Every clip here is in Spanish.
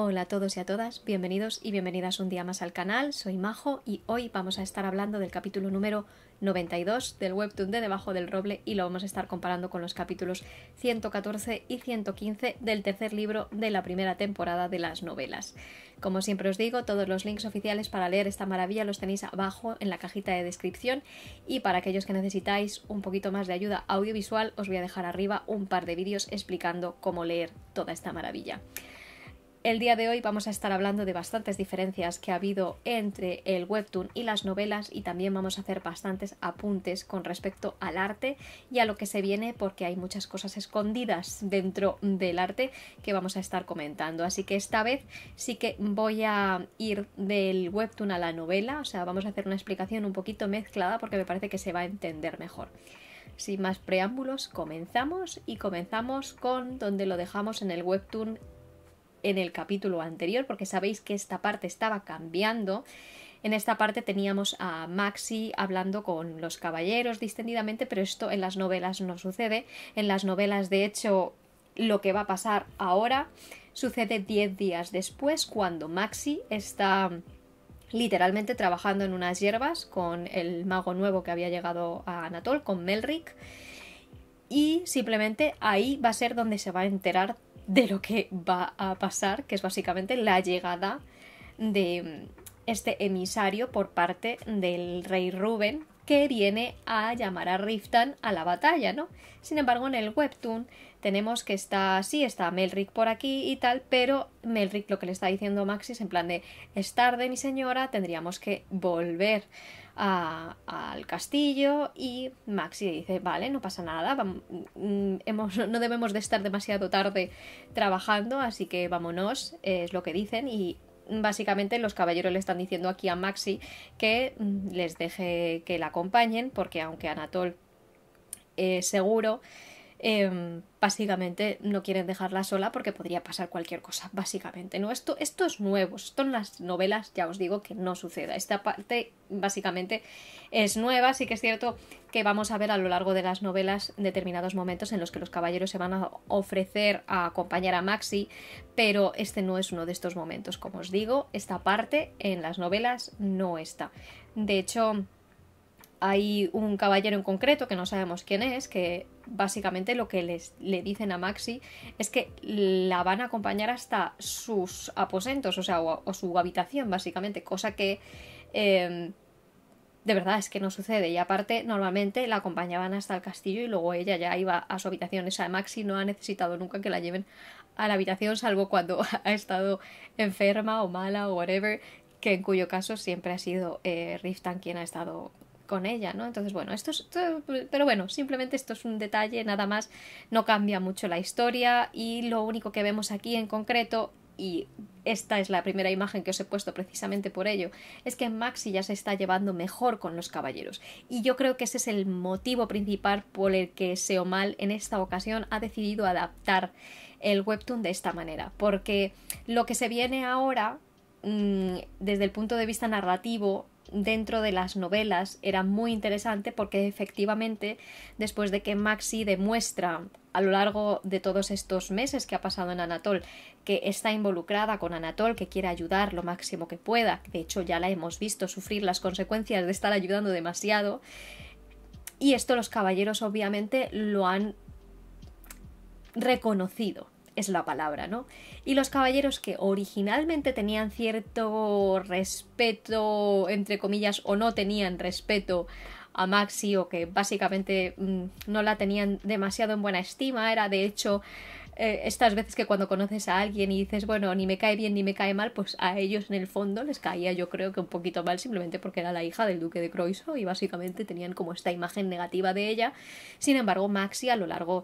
Hola a todos y a todas, bienvenidos y bienvenidas un día más al canal, soy Majo y hoy vamos a estar hablando del capítulo número 92 del webtoon de Debajo del Roble y lo vamos a estar comparando con los capítulos 114 y 115 del tercer libro de la primera temporada de las novelas. Como siempre os digo, todos los links oficiales para leer esta maravilla los tenéis abajo en la cajita de descripción y para aquellos que necesitáis un poquito más de ayuda audiovisual os voy a dejar arriba un par de vídeos explicando cómo leer toda esta maravilla. El día de hoy vamos a estar hablando de bastantes diferencias que ha habido entre el webtoon y las novelas y también vamos a hacer bastantes apuntes con respecto al arte y a lo que se viene porque hay muchas cosas escondidas dentro del arte que vamos a estar comentando. Así que esta vez sí que voy a ir del webtoon a la novela, o sea, vamos a hacer una explicación un poquito mezclada porque me parece que se va a entender mejor. Sin más preámbulos, comenzamos y comenzamos con donde lo dejamos en el webtoon en el capítulo anterior, porque sabéis que esta parte estaba cambiando. En esta parte teníamos a Maxi hablando con los caballeros distendidamente, pero esto en las novelas no sucede. En las novelas, de hecho, lo que va a pasar ahora sucede 10 días después, cuando Maxi está literalmente trabajando en unas hierbas con el mago nuevo que había llegado a Anatol, con Melric. Y simplemente ahí va a ser donde se va a enterar de lo que va a pasar, que es básicamente la llegada de mm, este emisario por parte del rey Rubén, que viene a llamar a Riftan a la batalla, ¿no? Sin embargo, en el webtoon tenemos que está, así está Melric por aquí y tal, pero Melric lo que le está diciendo Maxis en plan de, es tarde, mi señora, tendríamos que volver al castillo y Maxi dice, vale, no pasa nada, mm, no debemos de estar demasiado tarde trabajando, así que vámonos, es lo que dicen y básicamente los caballeros le están diciendo aquí a Maxi que mm, les deje que la acompañen porque aunque Anatol es seguro Em, básicamente no quieren dejarla sola porque podría pasar cualquier cosa, básicamente. ¿no? Esto, esto es nuevo, esto en las novelas ya os digo que no suceda. Esta parte básicamente es nueva, sí que es cierto que vamos a ver a lo largo de las novelas determinados momentos en los que los caballeros se van a ofrecer a acompañar a Maxi, pero este no es uno de estos momentos. Como os digo, esta parte en las novelas no está. De hecho, hay un caballero en concreto que no sabemos quién es, que básicamente lo que les, le dicen a Maxi es que la van a acompañar hasta sus aposentos, o sea, o, su habitación, básicamente, cosa que... Em, de verdad es que no sucede. Y aparte, normalmente la acompañaban hasta el castillo y luego ella ya iba a su habitación. O sea, Maxi no ha necesitado nunca que la lleven a la habitación, salvo cuando ha estado enferma o mala o whatever, que en cuyo caso siempre ha sido eh, Riftan quien ha estado con ella, ¿no? Entonces, bueno, esto es, pero bueno, simplemente esto es un detalle, nada más, no cambia mucho la historia y lo único que vemos aquí en concreto y esta es la primera imagen que os he puesto precisamente por ello, es que Maxi ya se está llevando mejor con los caballeros. Y yo creo que ese es el motivo principal por el que Seomal en esta ocasión ha decidido adaptar el webtoon de esta manera, porque lo que se viene ahora, mm, desde el punto de vista narrativo, dentro de las novelas era muy interesante porque efectivamente después de que Maxi demuestra a lo largo de todos estos meses que ha pasado en Anatol que está involucrada con Anatol, que quiere ayudar lo máximo que pueda, de hecho ya la hemos visto sufrir las consecuencias de estar ayudando demasiado, y esto los caballeros obviamente lo han reconocido, es la palabra, ¿no? Y los caballeros que originalmente tenían cierto respeto, entre comillas, o no tenían respeto a Maxi o que básicamente mm, no la tenían demasiado en buena estima, era de hecho eh, estas veces que cuando conoces a alguien y dices, bueno, ni me cae bien ni me cae mal, pues a ellos en el fondo les caía yo creo que un poquito mal simplemente porque era la hija del duque de Croiso y básicamente tenían como esta imagen negativa de ella. Sin embargo, Maxi a lo largo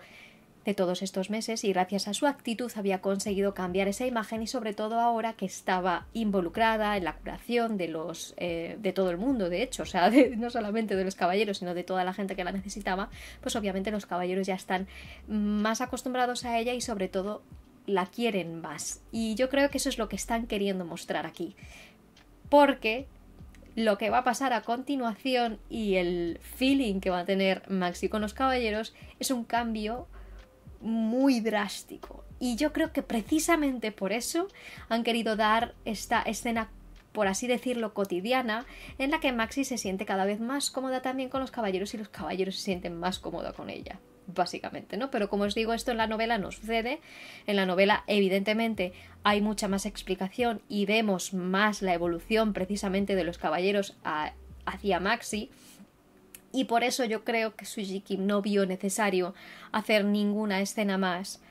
de todos estos meses y gracias a su actitud había conseguido cambiar esa imagen y sobre todo ahora que estaba involucrada en la curación de los eh, de todo el mundo de hecho o sea no solamente de los caballeros sino de toda la gente que la necesitaba pues obviamente los caballeros ya están más acostumbrados a ella y sobre todo la quieren más y yo creo que eso es lo que están queriendo mostrar aquí porque lo que va a pasar a continuación y el feeling que va a tener Maxi con los caballeros es un cambio muy drástico. Y yo creo que precisamente por eso han querido dar esta escena por así decirlo, cotidiana, en la que Maxi se siente cada vez más cómoda también con los caballeros y los caballeros se sienten más cómoda con ella, básicamente, ¿no? Pero como os digo, esto en la novela no sucede. En la novela, evidentemente, hay mucha más explicación y vemos más la evolución precisamente de los caballeros hacia Maxi y por eso yo creo que Suji no vio necesario hacer ninguna escena más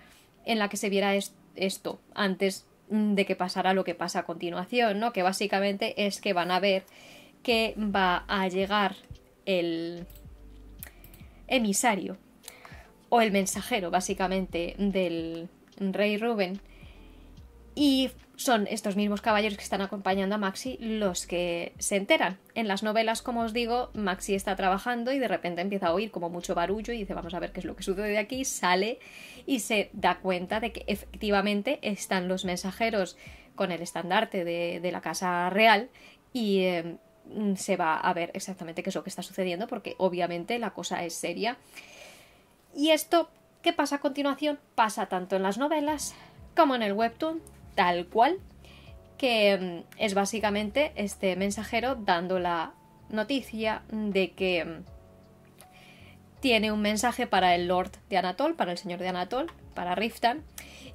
en la que se viera esto antes mm, de que pasara lo que pasa a continuación, ¿no? Que básicamente es que van a ver que va a llegar el emisario o el mensajero, básicamente, del rey Rubén y son estos mismos caballeros que están acompañando a Maxi los que se enteran. En las novelas, como os digo, Maxi está trabajando y de repente empieza a oír como mucho barullo y dice, vamos a ver qué es lo que sucede aquí, sale y se da cuenta de que efectivamente están los mensajeros con el estandarte de, la Casa Real y em, se va a ver exactamente qué es lo que está sucediendo porque obviamente la cosa es seria. Y esto, ¿qué pasa a continuación? Pasa tanto en las novelas como en el webtoon tal cual, que mm, es básicamente este mensajero dando la noticia de que mm, tiene un mensaje para el Lord de Anatol, para el señor de Anatol, para Riftan,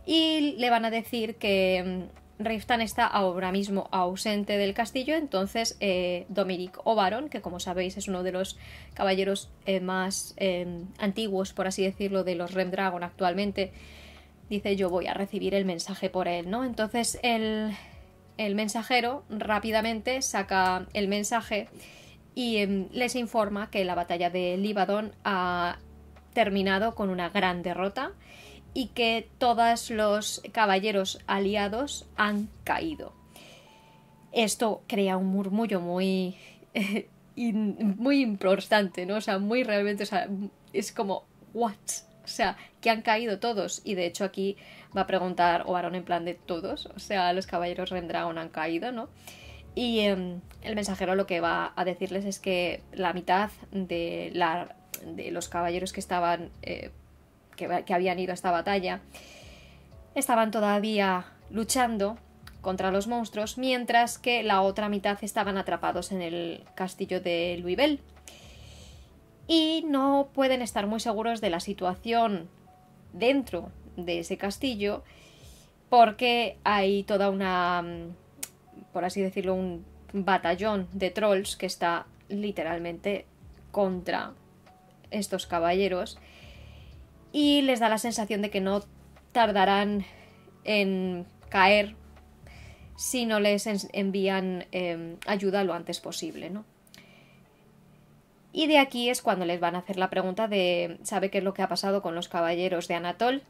y le van a decir que mm, Riftan está ahora mismo ausente del castillo, entonces eh, Dominic O'Varon, que como sabéis es uno de los caballeros eh, más eh, antiguos, por así decirlo, de los Rem Dragon actualmente, dice yo voy a recibir el mensaje por él, ¿no? Entonces el, mensajero rápidamente saca el mensaje y em, les informa que la batalla de Libadón ha terminado con una gran derrota y que todos los caballeros aliados han caído. Esto crea un murmullo muy, muy importante, ¿no? O sea, muy realmente, o sea, es como, ¿what? o sea, que han caído todos. Y de hecho aquí va a preguntar Ovarón en plan de todos, o sea, los caballeros Rendragon han caído, ¿no? Y em, el mensajero lo que va a decirles es que la mitad de, los caballeros que estaban, eh, que, que habían ido a esta batalla, estaban todavía luchando contra los monstruos, mientras que la otra mitad estaban atrapados en el castillo de Luibel y no pueden estar muy seguros de la situación dentro de ese castillo porque hay toda una, mm, por así decirlo, un batallón de trolls que está literalmente contra estos caballeros y les da la sensación de que no tardarán en caer si no les envían em, ayuda lo antes posible, ¿no? Y de aquí es cuando les van a hacer la pregunta de ¿sabe qué es lo que ha pasado con los caballeros de Anatol?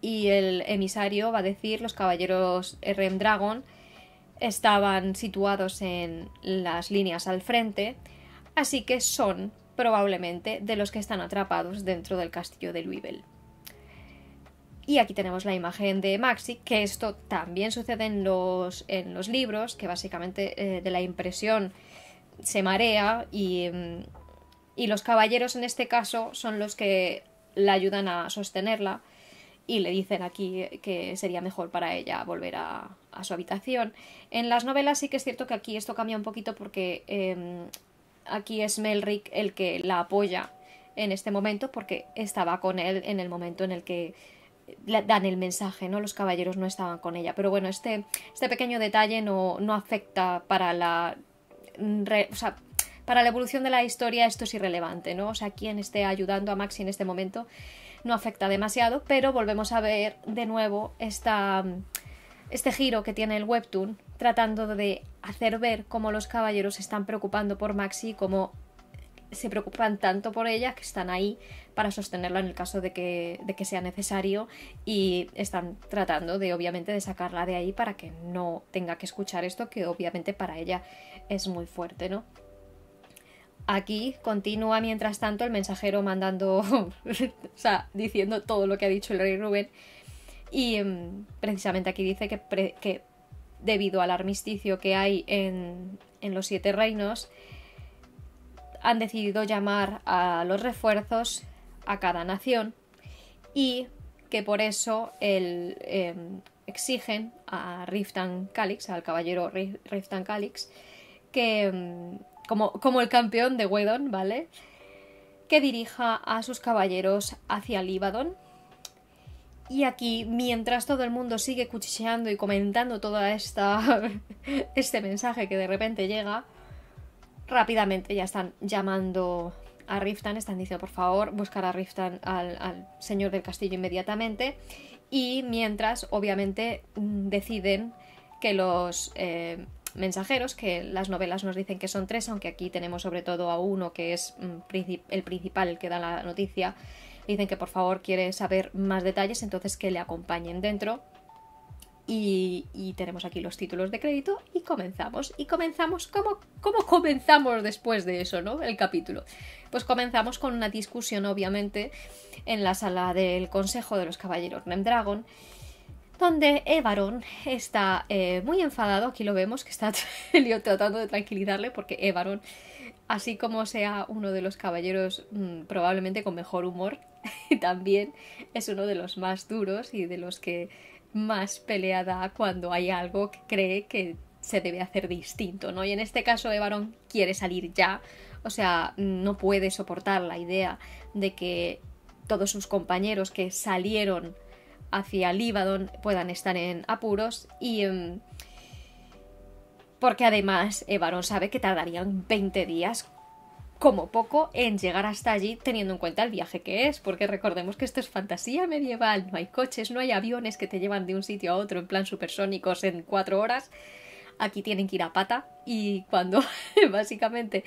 Y el emisario va a decir los caballeros Rem Dragon estaban situados en las líneas al frente, así que son probablemente de los que están atrapados dentro del castillo de Louisville. Y aquí tenemos la imagen de Maxi, que esto también sucede en los, libros, que básicamente eh, de la impresión se marea y, mm, y los caballeros en este caso son los que la ayudan a sostenerla y le dicen aquí que sería mejor para ella volver a, su habitación. En las novelas sí que es cierto que aquí esto cambia un poquito porque em, aquí es Melric el que la apoya en este momento porque estaba con él en el momento en el que dan el mensaje, ¿no? Los caballeros no estaban con ella. Pero bueno, este, este pequeño detalle no afecta para la para la evolución de la historia esto es irrelevante, ¿no? O sea, quien esté ayudando a Maxi en este momento no afecta demasiado, pero volvemos a ver de nuevo este giro que tiene el webtoon tratando de hacer ver cómo los caballeros están preocupando por Maxi, cómo se preocupan tanto por ella que están ahí para sostenerla en el caso de que, de que sea necesario y están tratando de obviamente de sacarla de ahí para que no tenga que escuchar esto que obviamente para ella es muy fuerte, ¿no? Aquí continúa mientras tanto el mensajero mandando, o sea, diciendo todo lo que ha dicho el rey Rubén y mm, precisamente aquí dice que, que debido al armisticio que hay en, en los siete reinos, han decidido llamar a los refuerzos a cada nación y que por eso el, em, exigen a Riftan Calix, al caballero Riftan Calix, que em, como, como el campeón de Wedon, ¿vale? Que dirija a sus caballeros hacia Libadon, y aquí, mientras todo el mundo sigue cuchicheando y comentando todo esta, este mensaje que de repente llega, rápidamente ya están llamando a Riftan, están diciendo por favor buscar a Riftan al, señor del castillo inmediatamente y mientras obviamente mm, deciden que los eh, mensajeros, que las novelas nos dicen que son tres, aunque aquí tenemos sobre todo a uno que es mm, el principal que da la noticia, dicen que por favor quiere saber más detalles, entonces que le acompañen dentro y, tenemos aquí los títulos de crédito y comenzamos. Y comenzamos, ¿cómo, ¿cómo comenzamos después de eso, no? El capítulo. Pues comenzamos con una discusión, obviamente, en la sala del Consejo de los Caballeros Nemdragon, donde Evaron está eh, muy enfadado. Aquí lo vemos que está tratando de tranquilizarle porque Evaron, así como sea uno de los caballeros mm, probablemente con mejor humor, también es uno de los más duros y de los que más peleada cuando hay algo que cree que se debe hacer distinto, ¿no? Y en este caso Evaron quiere salir ya, o sea, no puede soportar la idea de que todos sus compañeros que salieron hacia Líbadon puedan estar en apuros y... Em, porque además Evaron sabe que tardarían 20 días como poco en llegar hasta allí teniendo en cuenta el viaje que es, porque recordemos que esto es fantasía medieval, no hay coches, no hay aviones que te llevan de un sitio a otro en plan supersónicos en cuatro horas, aquí tienen que ir a pata y cuando básicamente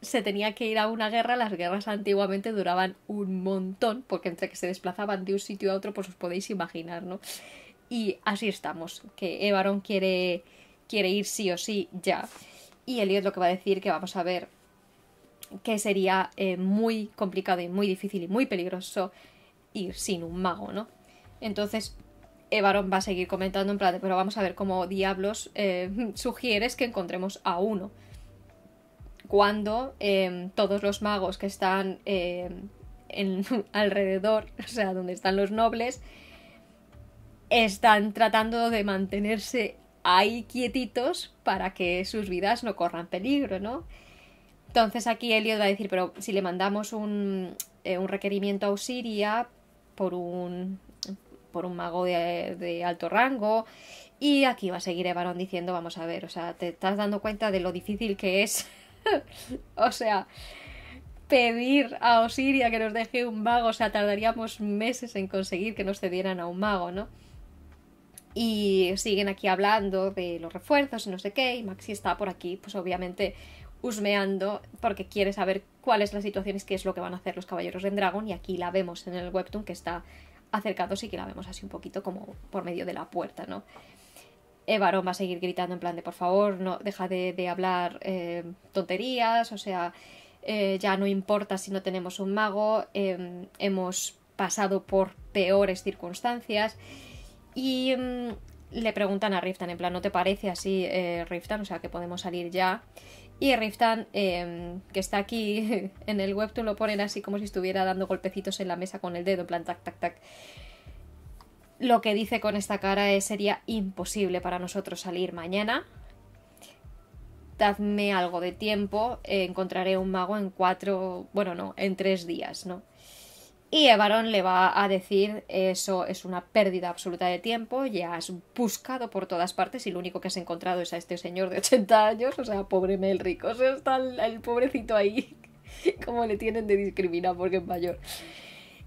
se tenía que ir a una guerra, las guerras antiguamente duraban un montón, porque entre que se desplazaban de un sitio a otro, pues os podéis imaginar, ¿no? Y así estamos, que Evaron quiere, quiere ir sí o sí ya. Y es lo que va a decir que vamos a ver que sería eh, muy complicado y muy difícil y muy peligroso ir sin un mago, ¿no? Entonces, Evaron va a seguir comentando en plan pero vamos a ver cómo diablos eh, sugieres que encontremos a uno. Cuando em, todos los magos que están em, en, alrededor, o sea, donde están los nobles, están tratando de mantenerse ahí quietitos para que sus vidas no corran peligro, ¿no? Entonces aquí Elliot va a decir, pero si le mandamos un, eh, un requerimiento a Osiria por un, por un mago de, alto rango, y aquí va a seguir varón diciendo, vamos a ver, o sea, te estás dando cuenta de lo difícil que es, o sea, pedir a Osiria que nos deje un mago, o sea, tardaríamos meses en conseguir que nos cedieran a un mago, ¿no? Y siguen aquí hablando de los refuerzos y no sé qué, y Maxi está por aquí, pues obviamente husmeando porque quiere saber cuál es la situación y qué es lo que van a hacer los caballeros en Dragon y aquí la vemos en el webtoon que está acercado sí que la vemos así un poquito como por medio de la puerta, ¿no? Evaron va a seguir gritando en plan de por favor, no deja de, hablar eh, tonterías, o sea, eh, ya no importa si no tenemos un mago, em, hemos pasado por peores circunstancias y em, le preguntan a Riftan en plan, ¿no te parece así, eh, Riftan? O sea, que podemos salir ya. Y Riftan, em, que está aquí en el web, tú lo ponen así como si estuviera dando golpecitos en la mesa con el dedo, en plan tac, tac, tac. Lo que dice con esta cara es, sería imposible para nosotros salir mañana. Dadme algo de tiempo, eh, encontraré un mago en cuatro, bueno, no, en tres días, ¿no? Y Evaron le va a decir eso es una pérdida absoluta de tiempo, ya has buscado por todas partes y lo único que has encontrado es a este señor de 80 años, o sea, pobre Melric, está el, pobrecito ahí, como le tienen de discriminar porque es mayor.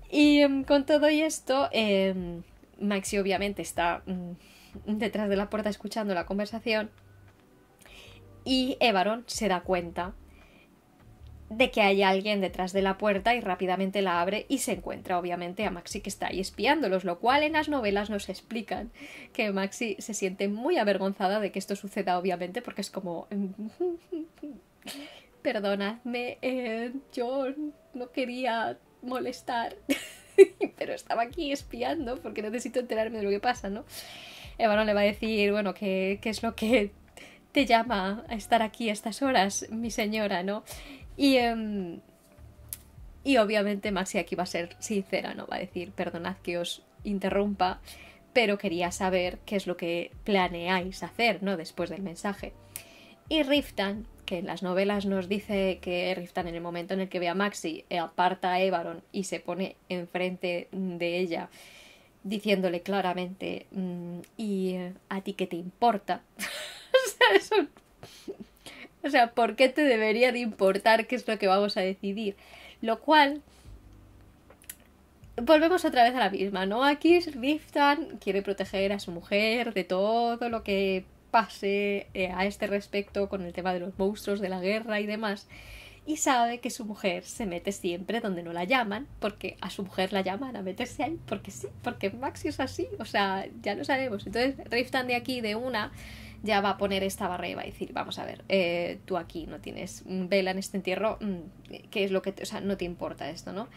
Y em, con todo y esto, em, Maxi obviamente está mm, detrás de la puerta escuchando la conversación y Evaron se da cuenta de que hay alguien detrás de la puerta y rápidamente la abre y se encuentra obviamente a Maxi que está ahí espiándolos, lo cual en las novelas nos explican que Maxi se siente muy avergonzada de que esto suceda obviamente porque es como... Perdonadme, eh, yo no quería molestar, pero estaba aquí espiando porque necesito enterarme de lo que pasa, ¿no? Evan le va a decir, bueno, que qué es lo que te llama a estar aquí a estas horas, mi señora, ¿no? Y, em, y obviamente Maxi aquí va a ser sincera, no va a decir, perdonad que os interrumpa, pero quería saber qué es lo que planeáis hacer, ¿no? Después del mensaje. Y Riftan, que en las novelas nos dice que Riftan en el momento en el que ve a Maxi eh, aparta a Evaron y se pone enfrente de ella diciéndole claramente, mm, ¿y eh, a ti qué te importa? o sea, o sea, ¿por qué te debería de importar qué es lo que vamos a decidir? Lo cual volvemos otra vez a la misma, ¿no? Aquí Riftan quiere proteger a su mujer de todo lo que pase eh, a este respecto con el tema de los monstruos, de la guerra y demás. Y sabe que su mujer se mete siempre donde no la llaman, porque a su mujer la llaman a meterse ahí, porque sí, porque Maxi es así, o sea, ya lo sabemos. Entonces Riftan de aquí, de una, ya va a poner esta barra y va a decir, vamos a ver, eh, tú aquí no tienes vela en este entierro, mm, ¿qué es lo que, o sea, no te importa esto, ¿no?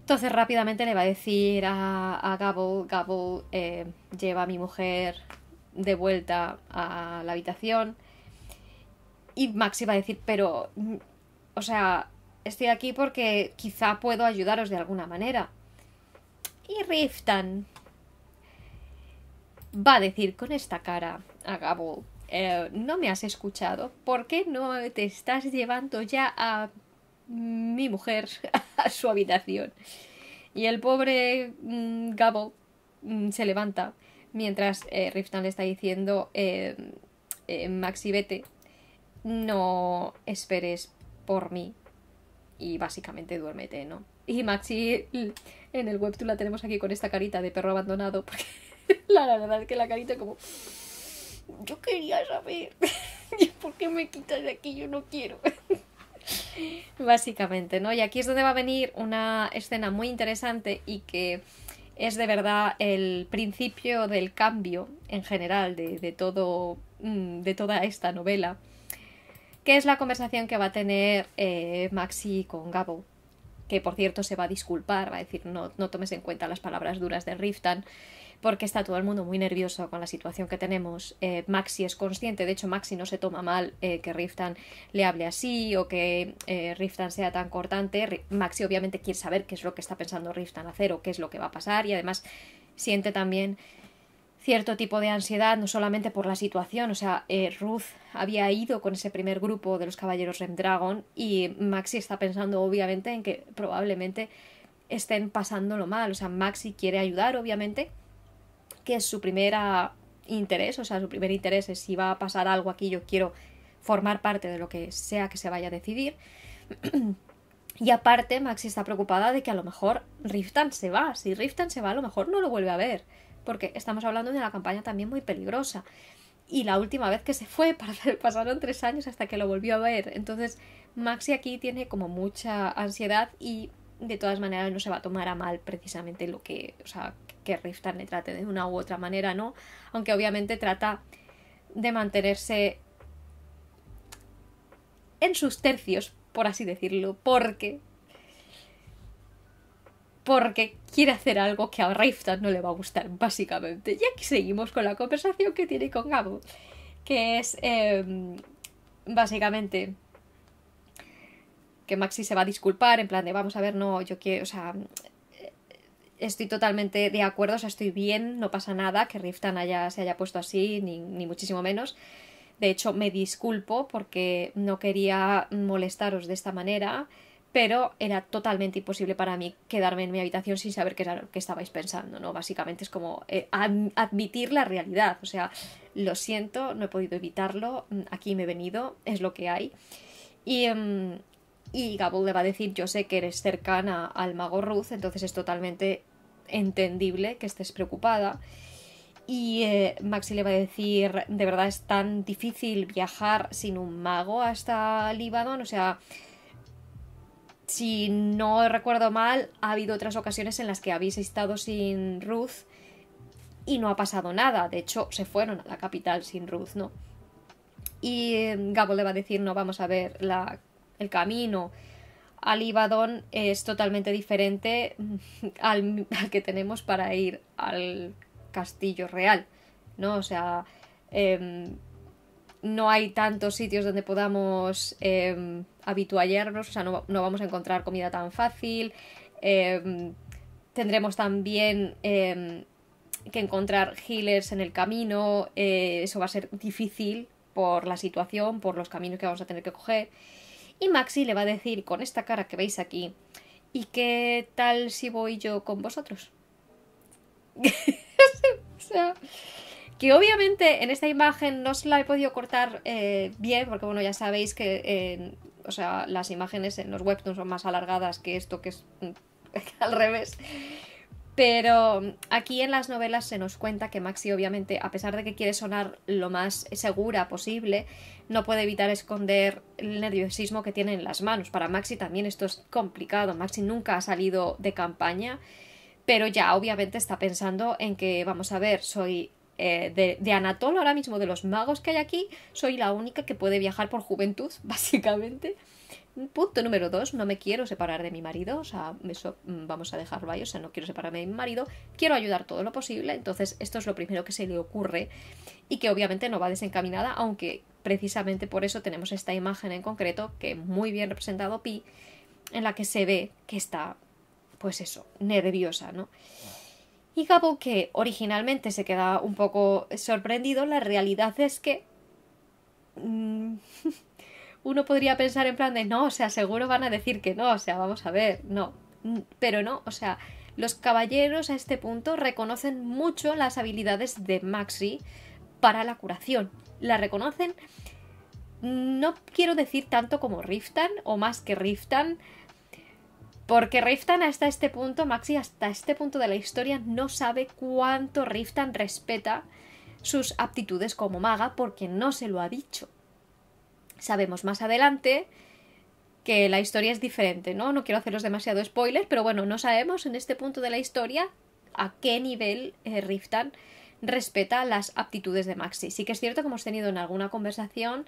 Entonces rápidamente le va a decir a, a Gabble eh, lleva a mi mujer de vuelta a la habitación y Maxi va a decir, pero, mm, o sea, estoy aquí porque quizá puedo ayudaros de alguna manera. Y Riftan va a decir con esta cara, a Gabo, eh, no me has escuchado, ¿por qué no te estás llevando ya a mi mujer a su habitación? Y el pobre mm, Gabo mm, se levanta mientras eh, Riftan le está diciendo, eh, eh, Maxi, vete, no esperes por mí y básicamente duérmete, ¿no? Y Maxi en el tú la tenemos aquí con esta carita de perro abandonado, porque la, la verdad es que la carita como yo quería saber. ¿Por qué me quitas de aquí? Yo no quiero. Básicamente, ¿no? Y aquí es donde va a venir una escena muy interesante y que es de verdad el principio del cambio en general de, todo, mm, de toda esta novela, que es la conversación que va a tener eh, Maxi con Gabo, que por cierto se va a disculpar, va a decir no, no tomes en cuenta las palabras duras de Riftan porque está todo el mundo muy nervioso con la situación que tenemos. Eh, Maxi es consciente, de hecho Maxi no se toma mal eh, que Riftan le hable así o que eh, Riftan sea tan cortante. Maxi obviamente quiere saber qué es lo que está pensando Riftan hacer o qué es lo que va a pasar y además siente también cierto tipo de ansiedad, no solamente por la situación, o sea, Ruth había ido con ese primer grupo de los caballeros Dragon y Maxi está pensando obviamente en que probablemente estén lo mal, o sea, Maxi quiere ayudar obviamente, que es su primera interés, o sea, su primer interés es si va a pasar algo aquí, yo quiero formar parte de lo que sea que se vaya a decidir. Y aparte, Maxi está preocupada de que a lo mejor Riftan se va. Si Riftan se va, a lo mejor no lo vuelve a ver. Porque estamos hablando de una campaña también muy peligrosa. Y la última vez que se fue, pasaron tres años hasta que lo volvió a ver. Entonces, Maxi aquí tiene como mucha ansiedad y de todas maneras no se va a tomar a mal precisamente lo que, o sea, que Riftan le trate de una u otra manera, ¿no? Aunque obviamente trata de mantenerse en sus tercios, por así decirlo, porque porque quiere hacer algo que a Riftan no le va a gustar, básicamente. Y aquí seguimos con la conversación que tiene con Gabo, que es em, básicamente que Maxi se va a disculpar, en plan de vamos a ver, no, yo quiero, o sea, eh, estoy totalmente de acuerdo, o sea, estoy bien, no pasa nada que Riftan se haya puesto así, ni, muchísimo menos. De hecho, me disculpo porque no quería molestaros de esta manera, pero era totalmente imposible para mí quedarme en mi habitación sin saber qué, era, lo que estabais pensando, ¿no? Básicamente es como eh, admitir la realidad, o sea, lo siento, no he podido evitarlo, aquí me he venido, es lo que hay. Y, em, y Gabo le va a decir, yo sé que eres cercana al mago Ruth, entonces es totalmente entendible que estés preocupada. Y eh, Maxi le va a decir, de verdad es tan difícil viajar sin un mago hasta Líbano, o sea, si no recuerdo mal, ha habido otras ocasiones en las que habéis estado sin Ruth y no ha pasado nada, de hecho se fueron a la capital sin Ruth, ¿no? Y eh, Gabo le va a decir, no, vamos a ver, la el camino al Ibadón es totalmente diferente al, que tenemos para ir al castillo real, ¿no? O sea, em, no hay tantos sitios donde podamos em, habituallarnos, o sea, no, vamos a encontrar comida tan fácil. Em, tendremos también que encontrar healers en el camino, eh, eso va a ser difícil por la situación, por los caminos que vamos a tener que coger. Y Maxi le va a decir con esta cara que veis aquí, ¿y qué tal si voy yo con vosotros? que obviamente en esta imagen no se la he podido cortar eh, bien, porque bueno, ya sabéis que o sea, las imágenes en los webtoons son más alargadas que esto que es mm, al revés. Pero mm, aquí en las novelas se nos cuenta que Maxi obviamente, a pesar de que quiere sonar lo más segura posible, no puede evitar esconder el nerviosismo que tiene en las manos. Para Maxi también esto es complicado. Maxi nunca ha salido de campaña, pero ya obviamente está pensando en que, vamos a ver, soy eh, de, de Anatol ahora mismo, de los magos que hay aquí, soy la única que puede viajar por juventud, básicamente. Punto número dos, no me quiero separar de mi marido, o sea, eso mm, vamos a dejarlo ahí, o sea, no quiero separarme de mi marido, quiero ayudar todo lo posible, entonces esto es lo primero que se le ocurre y que obviamente no va desencaminada, aunque precisamente por eso tenemos esta imagen en concreto, que muy bien representado Pi, en la que se ve que está, pues eso, nerviosa, ¿no? Y Gabo, que originalmente se queda un poco sorprendido, la realidad es que... Mm, uno podría pensar en plan de, no, o sea, seguro van a decir que no, o sea, vamos a ver, no. Mm, pero no, o sea, los caballeros a este punto reconocen mucho las habilidades de Maxi para la curación. La reconocen, no quiero decir tanto como Riftan o más que Riftan, porque Riftan hasta este punto, Maxi, hasta este punto de la historia no sabe cuánto Riftan respeta sus aptitudes como maga porque no se lo ha dicho. Sabemos más adelante que la historia es diferente, ¿no? No quiero haceros demasiado spoilers, pero bueno, no sabemos en este punto de la historia a qué nivel eh, Riftan respeta las aptitudes de Maxi. Sí que es cierto que hemos tenido en alguna conversación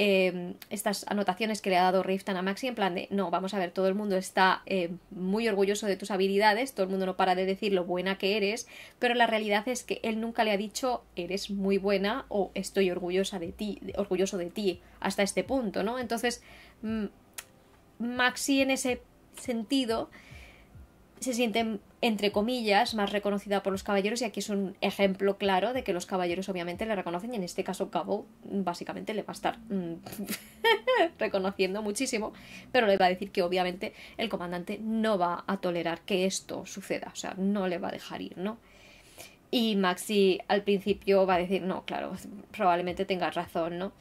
Em, estas anotaciones que le ha dado Riftan a Maxi en plan de, no, vamos a ver, todo el mundo está em, muy orgulloso de tus habilidades, todo el mundo no para de decir lo buena que eres, pero la realidad es que él nunca le ha dicho, eres muy buena o estoy orgullosa de ti, orgulloso de ti hasta este punto, ¿no? Entonces, mm, Maxi en ese sentido se siente, entre comillas, más reconocida por los caballeros y aquí es un ejemplo claro de que los caballeros obviamente le reconocen y en este caso Cabo mm, básicamente le va a estar mm, reconociendo muchísimo, pero le va a decir que obviamente el comandante no va a tolerar que esto suceda, o sea, no le va a dejar ir, ¿no? Y Maxi al principio va a decir, no, claro, probablemente tenga razón, ¿no?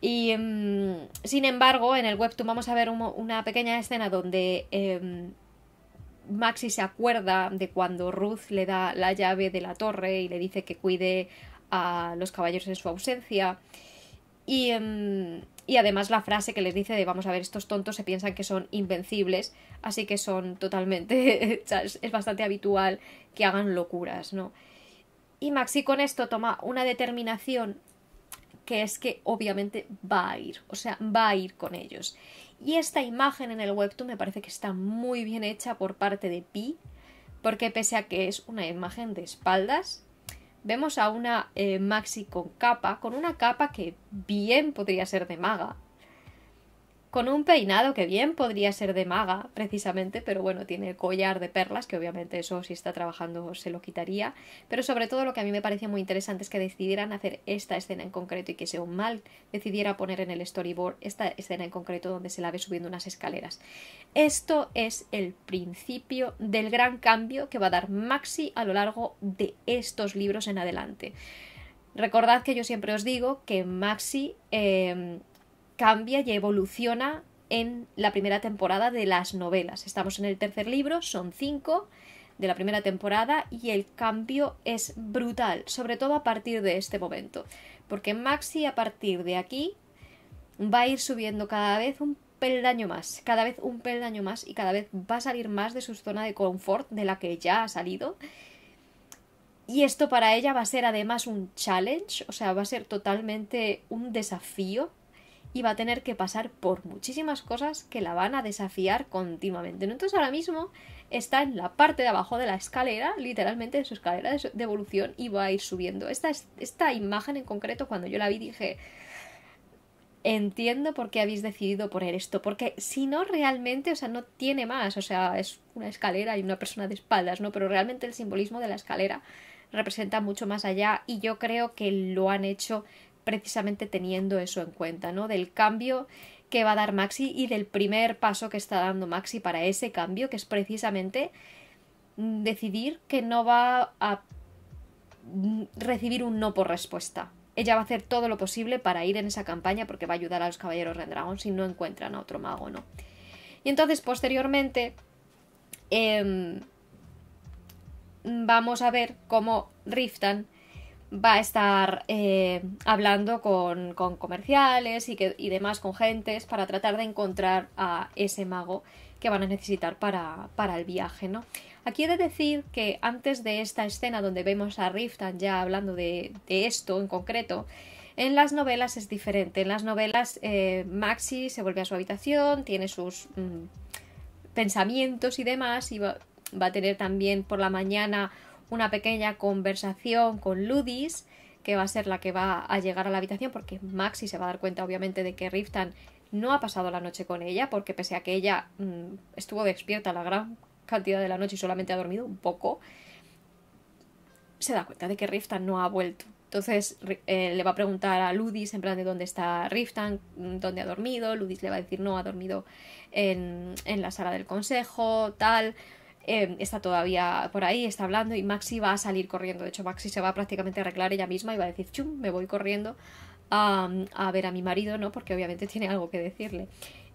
Y mm, sin embargo, en el webtoon vamos a ver una pequeña escena donde... Em, Maxi se acuerda de cuando Ruth le da la llave de la torre y le dice que cuide a los caballeros en su ausencia. Y, em, y, además la frase que les dice de vamos a ver, estos tontos se piensan que son invencibles, así que son totalmente... es bastante habitual que hagan locuras, ¿no? Y Maxi con esto toma una determinación que es que obviamente va a ir, o sea, va a ir con ellos. Y esta imagen en el webtoon me parece que está muy bien hecha por parte de Pi, porque pese a que es una imagen de espaldas, vemos a una eh, Maxi con capa, con una capa que bien podría ser de maga, con un peinado que bien podría ser de maga, precisamente, pero bueno, tiene el collar de perlas, que obviamente eso si está trabajando se lo quitaría, pero sobre todo lo que a mí me parecía muy interesante es que decidieran hacer esta escena en concreto y que un Mal decidiera poner en el storyboard esta escena en concreto donde se la ve subiendo unas escaleras. Esto es el principio del gran cambio que va a dar Maxi a lo largo de estos libros en adelante. Recordad que yo siempre os digo que Maxi... Em, cambia y evoluciona en la primera temporada de las novelas. Estamos en el tercer libro, son cinco de la primera temporada y el cambio es brutal, sobre todo a partir de este momento, porque Maxi a partir de aquí va a ir subiendo cada vez un peldaño más, cada vez un peldaño más y cada vez va a salir más de su zona de confort de la que ya ha salido. Y esto para ella va a ser además un challenge, o sea, va a ser totalmente un desafío y va a tener que pasar por muchísimas cosas que la van a desafiar continuamente. Entonces ahora mismo está en la parte de abajo de la escalera, literalmente de su escalera de evolución y va a ir subiendo. Esta, esta imagen en concreto cuando yo la vi dije, entiendo por qué habéis decidido poner esto, porque si no realmente, o sea, no tiene más, o sea, es una escalera y una persona de espaldas, ¿no? Pero realmente el simbolismo de la escalera representa mucho más allá y yo creo que lo han hecho precisamente teniendo eso en cuenta, ¿no? Del cambio que va a dar Maxi y del primer paso que está dando Maxi para ese cambio, que es precisamente decidir que no va a recibir un no por respuesta. Ella va a hacer todo lo posible para ir en esa campaña porque va a ayudar a los caballeros dragón si no encuentran a otro mago, ¿no? Y entonces, posteriormente, em, vamos a ver cómo Riftan va a estar eh, hablando con, comerciales y, demás, con gentes, para tratar de encontrar a ese mago que van a necesitar para, para, el viaje, ¿no? Aquí he de decir que antes de esta escena donde vemos a Riftan ya hablando de, esto en concreto, en las novelas es diferente. En las novelas eh, Maxi se vuelve a su habitación, tiene sus mm, pensamientos y demás, y va a tener también por la mañana una pequeña conversación con Ludis, que va a ser la que va a llegar a la habitación, porque Maxi se va a dar cuenta obviamente de que Riftan no ha pasado la noche con ella, porque pese a que ella mm, estuvo despierta la gran cantidad de la noche y solamente ha dormido un poco, se da cuenta de que Riftan no ha vuelto. Entonces eh, le va a preguntar a Ludis en plan de dónde está Riftan, dónde ha dormido. Ludis le va a decir no, ha dormido en la sala del consejo, tal. Em, está todavía por ahí, está hablando y Maxi va a salir corriendo. De hecho, Maxi se va prácticamente a arreglar ella misma y va a decir, chum, me voy corriendo a, ver a mi marido, ¿no? Porque obviamente tiene algo que decirle.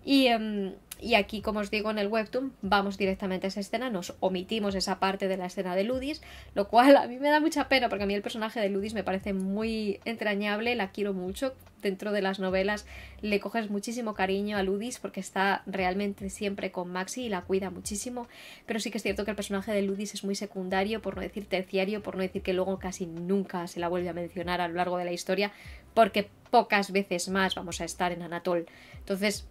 Y, em, y aquí, como os digo, en el webtoon vamos directamente a esa escena, nos omitimos esa parte de la escena de Ludis, lo cual a mí me da mucha pena porque a mí el personaje de Ludis me parece muy entrañable, la quiero mucho. Dentro de las novelas le coges muchísimo cariño a Ludis porque está realmente siempre con Maxi y la cuida muchísimo, pero sí que es cierto que el personaje de Ludis es muy secundario, por no decir terciario, por no decir que luego casi nunca se la vuelve a mencionar a lo largo de la historia, porque pocas veces más vamos a estar en Anatol. Entonces,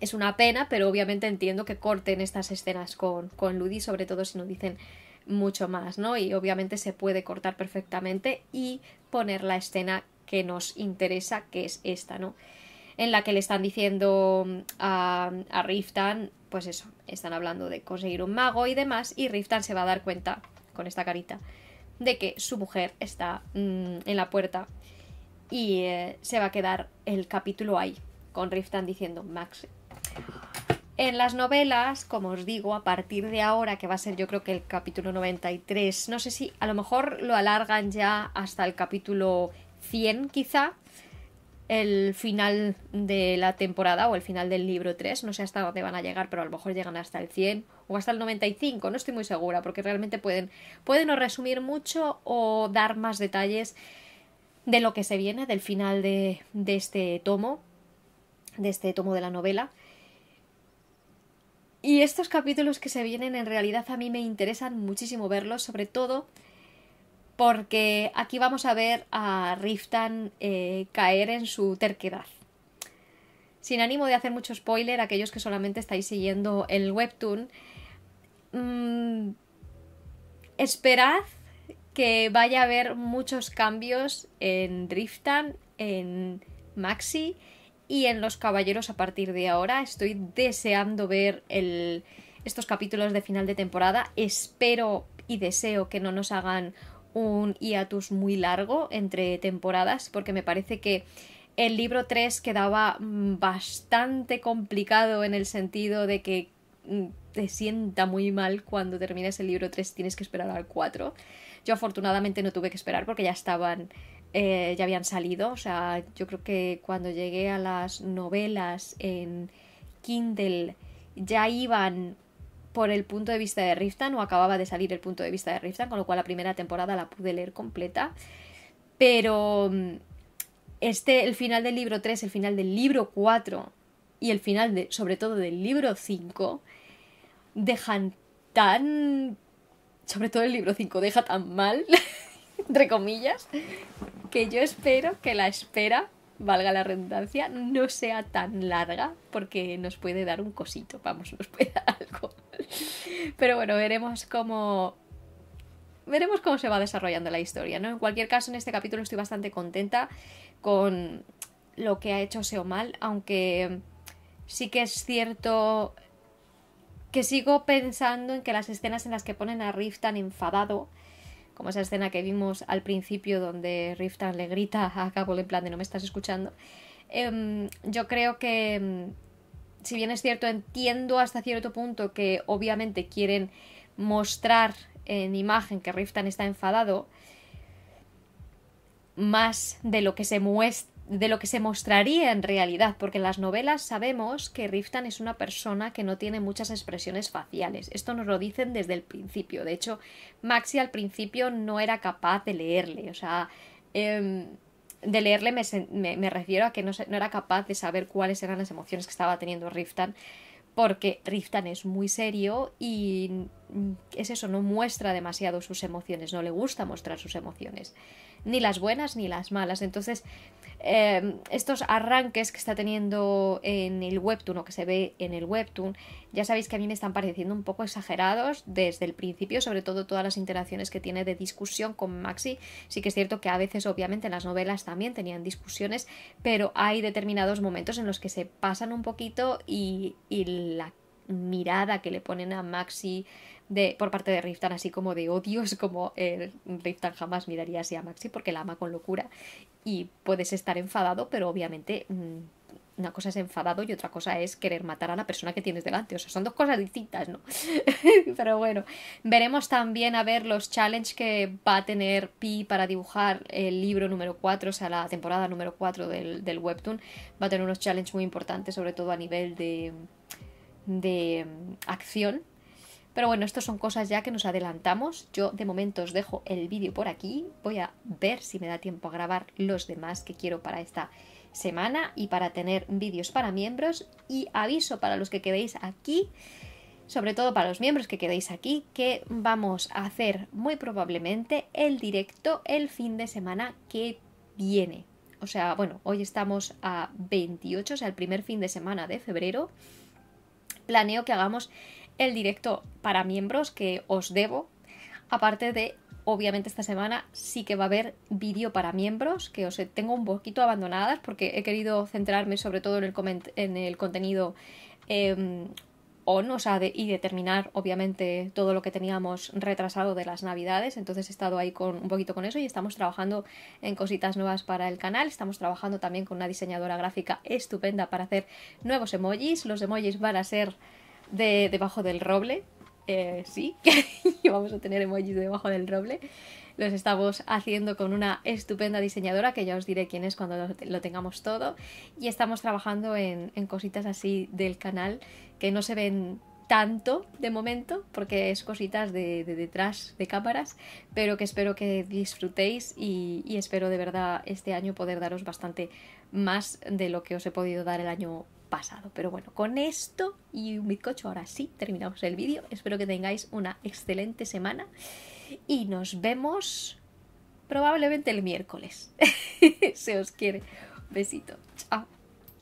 es una pena, pero obviamente entiendo que corten estas escenas con, con Ludi, sobre todo si no dicen mucho más, ¿no? Y obviamente se puede cortar perfectamente y poner la escena que nos interesa, que es esta, ¿no? En la que le están diciendo mm, a, a Riftan, pues eso, están hablando de conseguir un mago y demás, y Riftan se va a dar cuenta, con esta carita, de que su mujer está mm, en la puerta y eh, se va a quedar el capítulo ahí, con Riftan diciendo, Max, en las novelas, como os digo, a partir de ahora, que va a ser yo creo que el capítulo 93, no sé si a lo mejor lo alargan ya hasta el capítulo 100 quizá, el final de la temporada o el final del libro 3, no sé hasta dónde van a llegar, pero a lo mejor llegan hasta el 100 o hasta el 95, no estoy muy segura, porque realmente pueden, pueden o resumir mucho o dar más detalles de lo que se viene, del final de, de este tomo, de este tomo de la novela y estos capítulos que se vienen en realidad a mí me interesan muchísimo verlos, sobre todo porque aquí vamos a ver a Riftan eh, caer en su terquedad. Sin ánimo de hacer mucho spoiler, aquellos que solamente estáis siguiendo el webtoon, mm, esperad que vaya a haber muchos cambios en Riftan, en Maxi y en Los Caballeros a partir de ahora estoy deseando ver estos capítulos de final de temporada. Espero y deseo que no nos hagan un hiatus muy largo entre temporadas porque me parece que el libro 3 quedaba mm, bastante complicado en el sentido de que mm, te sienta muy mal cuando termines el libro 3 tienes que esperar al 4. Yo afortunadamente no tuve que esperar porque ya estaban eh, ya habían salido. O sea, yo creo que cuando llegué a las novelas en Kindle ya iban por el punto de vista de Riftan o acababa de salir el punto de vista de Riftan, con lo cual la primera temporada la pude leer completa. Pero mm, este, el final del libro 3, el final del libro 4 y el final de, sobre todo del libro 5 dejan tan... sobre todo el libro 5 deja tan mal, entre comillas, que yo espero que la espera, valga la redundancia, no sea tan larga porque nos puede dar un cosito, vamos, nos puede dar algo. Pero bueno, veremos cómo... Veremos cómo se va desarrollando la historia, ¿no? En cualquier caso, en este capítulo estoy bastante contenta con lo que ha hecho Seomal, aunque sí que es cierto que sigo pensando en que las escenas en las que ponen a Riff tan enfadado como esa escena que vimos al principio donde Riftan le grita a Cabo en plan de no me estás escuchando, em, yo creo que, em, si bien es cierto, entiendo hasta cierto punto que obviamente quieren mostrar en imagen que Riftan está enfadado, más de lo que se muestra de lo que se mostraría en realidad, porque en las novelas sabemos que Riftan es una persona que no tiene muchas expresiones faciales. Esto nos lo dicen desde el principio. De hecho, Maxi al principio no era capaz de leerle. O sea, em, de leerle me, refiero a que no, no era capaz de saber cuáles eran las emociones que estaba teniendo Riftan porque Riftan es muy serio y mm, es eso, no muestra demasiado sus emociones, no le gusta mostrar sus emociones, ni las buenas ni las malas. Entonces, Em, estos arranques que está teniendo en el webtoon o que se ve en el webtoon, ya sabéis que a mí me están pareciendo un poco exagerados desde el principio, sobre todo todas las interacciones que tiene de discusión con Maxi. Sí que es cierto que a veces, obviamente, en las novelas también tenían discusiones, pero hay determinados momentos en los que se pasan un poquito y, y la mirada que le ponen a Maxi de, por parte de Riftan, así como de odios, oh, como Riftan jamás miraría así a Maxi porque la ama con locura. Y puedes estar enfadado, pero obviamente mm, una cosa es enfadado y otra cosa es querer matar a la persona que tienes delante. O sea, son dos cosas distintas, ¿no? Pero bueno, veremos también a ver los challenges que va a tener Pi para dibujar el libro número 4, o sea, la temporada número 4 del, del Webtoon. Va a tener unos challenges muy importantes, sobre todo a nivel de de mm, acción. Pero bueno, esto son cosas ya que nos adelantamos. Yo de momento os dejo el vídeo por aquí. Voy a ver si me da tiempo a grabar los demás que quiero para esta semana y para tener vídeos para miembros. Y aviso para los que quedéis aquí, sobre todo para los miembros que quedéis aquí, que vamos a hacer muy probablemente el directo el fin de semana que viene. O sea, bueno, hoy estamos a 28, o sea, el primer fin de semana de febrero planeo que hagamos el directo para miembros que os debo. Aparte de, obviamente esta semana sí que va a haber vídeo para miembros, que os tengo un poquito abandonadas porque he querido centrarme sobre todo en el, contenido em, y determinar obviamente todo lo que teníamos retrasado de las navidades, entonces he estado ahí con un poquito con eso y estamos trabajando en cositas nuevas para el canal, estamos trabajando también con una diseñadora gráfica estupenda para hacer nuevos emojis, los emojis van a ser de debajo del roble, eh, sí, vamos a tener emojis debajo del roble los estamos haciendo con una estupenda diseñadora, que ya os diré quién es cuando lo, tengamos todo, y estamos trabajando en, cositas así del canal que no se ven tanto de momento, porque es cositas de, detrás de cámaras, pero que espero que disfrutéis y, espero de verdad este año poder daros bastante más de lo que os he podido dar el año pasado. Pero bueno, con esto y un bizcocho ahora sí terminamos el vídeo. Espero que tengáis una excelente semana y nos vemos probablemente el miércoles. Se os quiere. Besito. Chao.